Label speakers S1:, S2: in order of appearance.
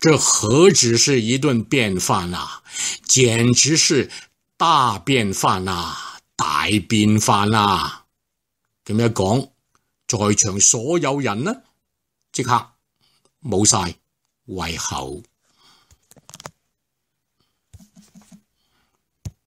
S1: 这何止是一顿便饭呐，简直是大便饭呐，大便饭呐！咁样讲，在场所有人呢，即刻冇晒胃口。